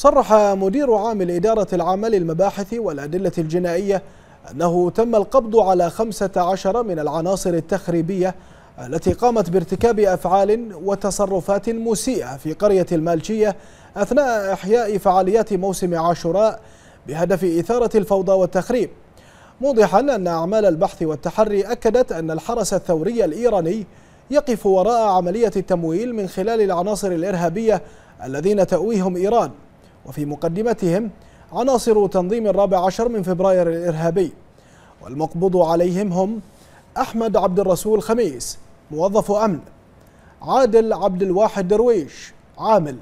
صرح مدير عام الإدارة العامة للمباحث والأدلة الجنائية أنه تم القبض على 15 من العناصر التخريبية التي قامت بارتكاب أفعال وتصرفات مسيئة في قرية المالشية أثناء إحياء فعاليات موسم عاشوراء بهدف إثارة الفوضى والتخريب موضحا أن أعمال البحث والتحري أكدت أن الحرس الثوري الإيراني يقف وراء عملية التمويل من خلال العناصر الإرهابية الذين تأويهم إيران وفي مقدمتهم عناصر تنظيم الرابع عشر من فبراير الإرهابي والمقبض عليهم هم أحمد عبد الرسول خميس موظف أمن عادل عبد الواحد درويش عامل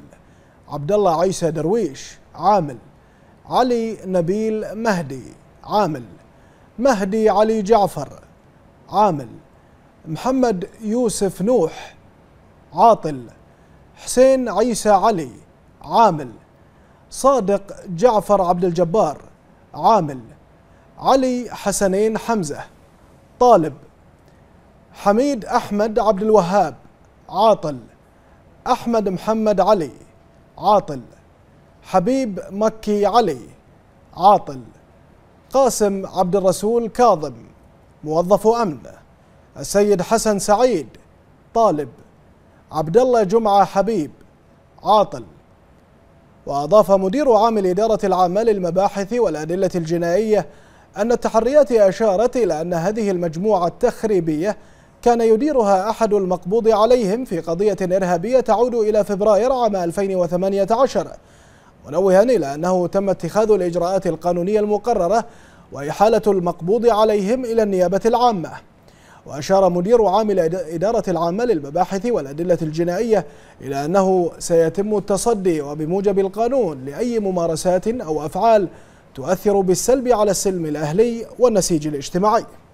عبد الله عيسى درويش عامل علي نبيل مهدي عامل مهدي علي جعفر عامل محمد يوسف نوح عاطل حسين عيسى علي عامل صادق جعفر عبد الجبار عامل علي حسنين حمزة طالب حميد أحمد عبد الوهاب عاطل أحمد محمد علي عاطل حبيب مكي علي عاطل قاسم عبد الرسول كاظم موظف أمن السيد حسن سعيد طالب عبد الله جمعة حبيب عاطل وأضاف مدير عام الإدارة العامة للمباحث والأدلة الجنائية أن التحريات أشارت إلى أن هذه المجموعة التخريبية كان يديرها أحد المقبوض عليهم في قضية إرهابية تعود إلى فبراير عام 2018 منوها إلى أنه تم اتخاذ الإجراءات القانونية المقررة وإحالة المقبوض عليهم إلى النيابة العامة وأشار مدير عامل إدارة العامة للمباحث والأدلة الجنائية إلى أنه سيتم التصدي وبموجب القانون لأي ممارسات أو أفعال تؤثر بالسلب على السلم الأهلي والنسيج الاجتماعي